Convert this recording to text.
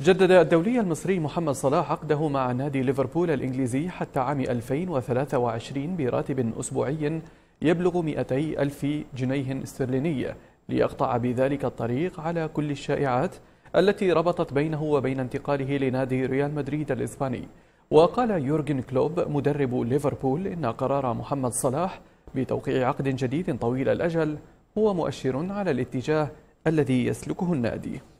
جدد الدولي المصري محمد صلاح عقده مع نادي ليفربول الإنجليزي حتى عام 2023 براتب أسبوعي يبلغ 200 ألف جنيه استرليني ليقطع بذلك الطريق على كل الشائعات التي ربطت بينه وبين انتقاله لنادي ريال مدريد الإسباني وقال يورجن كلوب مدرب ليفربول إن قرار محمد صلاح بتوقيع عقد جديد طويل الأجل هو مؤشر على الاتجاه الذي يسلكه النادي